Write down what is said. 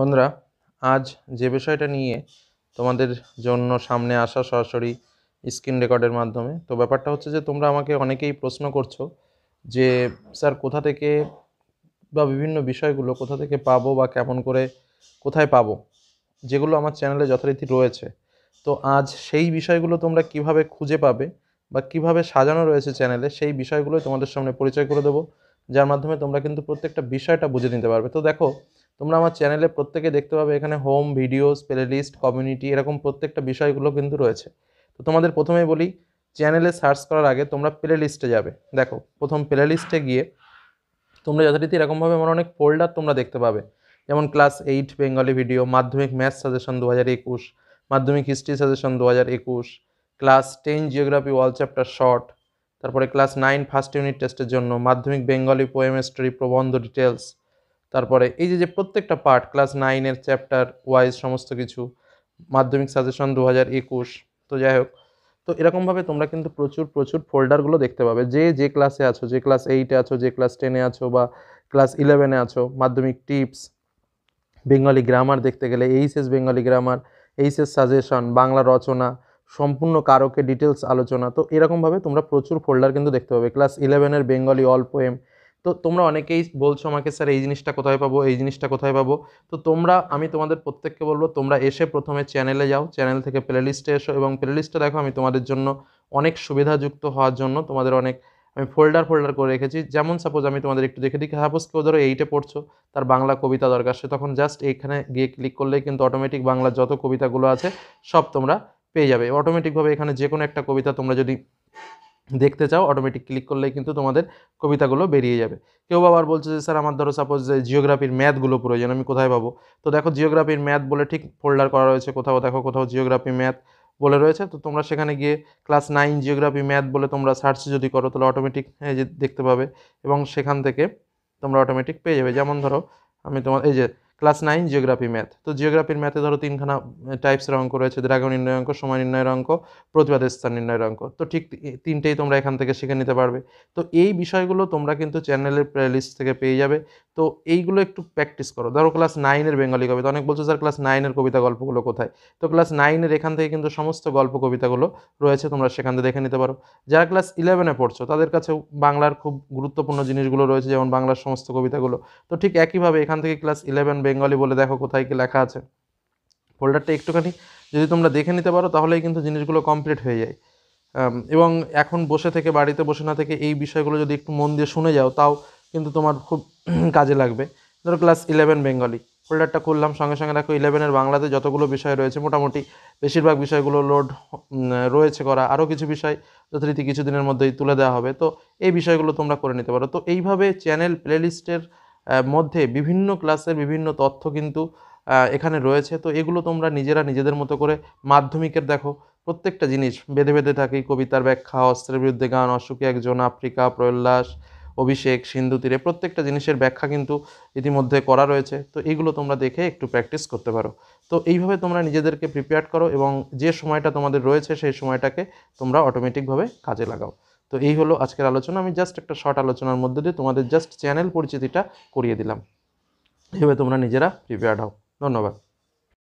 বন্ধুরা আজ যে বিষয়টা নিয়ে তোমাদের জন্য সামনে আসা সরাসরি স্ক্রিন রেকর্ডের মাধ্যমে তো ব্যাপারটা হচ্ছে যে তোমরা আমাকে অনেকেই প্রশ্ন করছো যে স্যার কোথা থেকে বা বিভিন্ন বিষয়গুলো কোথা থেকে পাবো বা কেমন করে কোথায় পাবো যেগুলো আমার চ্যানেলে যথারীতি রয়েছে তো আজ সেই বিষয়গুলো তোমরা কিভাবে খুঁজে পাবে বা কিভাবে সাজানো রয়েছে চ্যানেলে সেই বিষয়গুলোই তোমাদের সামনে পরিচয় করে দেবো যার মাধ্যমে তোমরা কিন্তু প্রত্যেকটা বিষয়টা বুঝে নিতে পারবে তো দেখো তোমরা আমার চ্যানেলে প্রত্যেকে দেখতে পাবে এখানে হোম ভিডিওস প্লেলিস্ট কমিউনিটি এরকম প্রত্যেকটা বিষয়গুলো কিন্তু রয়েছে তো তোমাদের প্রথমেই বলি চ্যানেলে সার্চ করার আগে তোমরা প্লে লিস্টে যাবে দেখো প্রথম প্লে লিস্টে গিয়ে তোমরা যথারীতি এরকমভাবে আমার অনেক ফোল্ডার তোমরা দেখতে পাবে যেমন class eight Bengali video Madhyamik math suggestion দু হাজার একুশ মাধ্যমিক হিস্ট্রি সাজেশন দু হাজার একুশ class ten geography wall chapter short তারপরে ক্লাস নাইন ফার্স্ট ইউনিট টেস্টের জন্য মাধ্যমিক বেঙ্গলি পোয়েম স্টোরি প্রবন্ধ ডিটেলস তারপরে এই যে যে প্রত্যেকটা পার্ট ক্লাস নাইনের চ্যাপ্টার ওয়াইজ সমস্ত কিছু মাধ্যমিক সাজেশন দু হাজার একুশ তো যাই হোক তো এরকমভাবে তোমরা কিন্তু প্রচুর প্রচুর ফোল্ডারগুলো দেখতে পাবে যে যে ক্লাসে আছো যে ক্লাস এইটে আছো যে ক্লাস টেনে আছো বা ক্লাস ইলেভেনে আছো মাধ্যমিক টিপস বেঙ্গলি গ্রামার দেখতে গেলে HS Bengali grammar HS suggestion Bangla রচনা সম্পূর্ণ কারকে ডিটেলস আলোচনা তো এরকমভাবে তোমরা প্রচুর ফোল্ডার কিন্তু দেখতে পাবে ক্লাস ইলেভেনের বেঙ্গলি অল পোয়েম তো তোমরা অনেকেই বলছো আমাকে স্যার এই জিনিসটা কোথায় পাবো এই জিনিসটা কোথায় পাবো তো তোমরা আমি তোমাদের প্রত্যেককে বলবো তোমরা এসে প্রথমে চ্যানেলে যাও চ্যানেল থেকে প্লেলিস্টে এসো এবং প্লেলিস্টটা দেখো আমি তোমাদের জন্য অনেক সুবিধাযুক্ত হওয়ার জন্য তোমাদের অনেক আমি ফোল্ডার ফোল্ডার করে রেখেছি যেমন সাপোজ আমি তোমাদের একটু দেখে দিই সাপোজ হ্যাঁ, কেউ ধরো এইটে পড়ছো তার বাংলা কবিতা দরকার সে তখন জাস্ট এখানে গিয়ে ক্লিক করলেই কিন্তু অটোমেটিক বাংলা যত কবিতাগুলো আছে সব তোমরা পেয়ে যাবে অটোমেটিকভাবে এখানে যে কোনো একটা কবিতা তোমরা যদি দেখতে চাও অটোমেটিক ক্লিক করলেই কিন্তু তোমাদের কবিতাগুলো বেরিয়ে যাবে কেউ আবার বলছে যে স্যার আমার ধরো সাপোজ যে জিওগ্রাফির ম্যাথগুলো প্রয়োজন আমি কোথায় পাবো তো দেখো জিওগ্রাফির ম্যাথ বলে ঠিক ফোল্ডার করা রয়েছে কোথাও দেখো কোথাও জিওগ্রাফি ম্যাথ বলে রয়েছে তো তোমরা সেখানে গিয়ে ক্লাস নাইন জিওগ্রাফি ম্যাথ বলে তোমরা সার্চ যদি করো তাহলে অটোমেটিক যে দেখতে পাবে এবং সেখান থেকে তোমরা অটোমেটিক পেয়ে যাবে যেমন ধরো আমি তোমার এই যে ক্লাস নাইন জিওগ্রাফি ম্যাথ তো জিওগ্রাফির ম্যাথে ধরো তিনখানা টাইপসের অঙ্ক রয়েছে দ্রাগ নির্ণয় অঙ্ক সময় নির্ণয়ের অঙ্ক প্রতিবাদের স্থান নির্ণয়ের অঙ্ক তো ঠিক তিনটেই তোমরা এখান থেকে শিখে নিতে পারবে তো এই বিষয়গুলো তোমরা কিন্তু চ্যানেলের প্লেলিস্ট থেকে পেয়ে যাবে তো এইগুলো একটু প্র্যাকটিস করো ধরো ক্লাস নাইনের বেঙ্গলি কবিতা অনেক বলছো স্যার ক্লাস নাইনের কবিতা গল্পগুলো কোথায় তো ক্লাস নাইনের এখান থেকে কিন্তু সমস্ত গল্প কবিতাগুলো রয়েছে তোমরা সেখান থেকে দেখে নিতে পারো যারা ক্লাস ইলেভেনে পড়ছো তাদের কাছে বাংলার খুব গুরুত্বপূর্ণ জিনিসগুলো রয়েছে যেমন বাংলার সমস্ত কবিতাগুলো তো ঠিক একইভাবে এখান থেকে ক্লাস ইলেভেন বেঙ্গলি বলে দেখো কোথায় কি লেখা আছে ফোল্ডারটা একটুখানি যদি তোমরা দেখে নিতে পারো তাহলেই কিন্তু জিনিসগুলো কমপ্লিট হয়ে যায় এবং এখন বসে থেকে বাড়িতে বসে না থেকে এই বিষয়গুলো যদি একটু মন দিয়ে শুনে যাও তাও কিন্তু তোমার খুব কাজে লাগবে ধরো ক্লাস ইলেভেন বেঙ্গলি ফোল্ডারটা খুললাম সঙ্গে সঙ্গে দেখো ইলেভেনের বাংলাতে যতগুলো বিষয় রয়েছে মোটামুটি বেশিরভাগ বিষয়গুলো লোড রয়েছে করা আরও কিছু বিষয় যথারীতি কিছুদিনের মধ্যেই তুলে দেওয়া হবে তো এই বিষয়গুলো তোমরা করে নিতে পারো তো এইভাবে চ্যানেল প্লেলিস্টের মধ্যে বিভিন্ন ক্লাসের বিভিন্ন তথ্য কিন্তু এখানে রয়েছে তো এগুলো তোমরা নিজেরা নিজেদের মতো করে মাধ্যমিকের দেখো প্রত্যেকটা জিনিস বেঁধে বেঁধে থাকে কবিতার ব্যাখ্যা অস্ত্রের বিরুদ্ধে গান অসুখী একজন আফ্রিকা প্রয়োল্লাস অভিষেক সিন্ধু তীরে প্রত্যেকটা জিনিসের ব্যাখ্যা কিন্তু ইতিমধ্যে করা রয়েছে তো এইগুলো তোমরা দেখে একটু প্র্যাকটিস করতে পারো তো এইভাবে তোমরা নিজেদেরকে প্রিপেয়ার করো এবং যে সময়টা তোমাদের রয়েছে সেই সময়টাকে তোমরা অটোমেটিকভাবে কাজে লাগাও তো এই হলো আজকের আলোচনা আমি জাস্ট একটা শর্ট আলোচনার মধ্যে দিয়ে তোমাদের জাস্ট চ্যানেল পরিচিতিটা করিয়ে দিলাম এভাবে তোমরা নিজেরা প্রিপেয়ার্ড হও ধন্যবাদ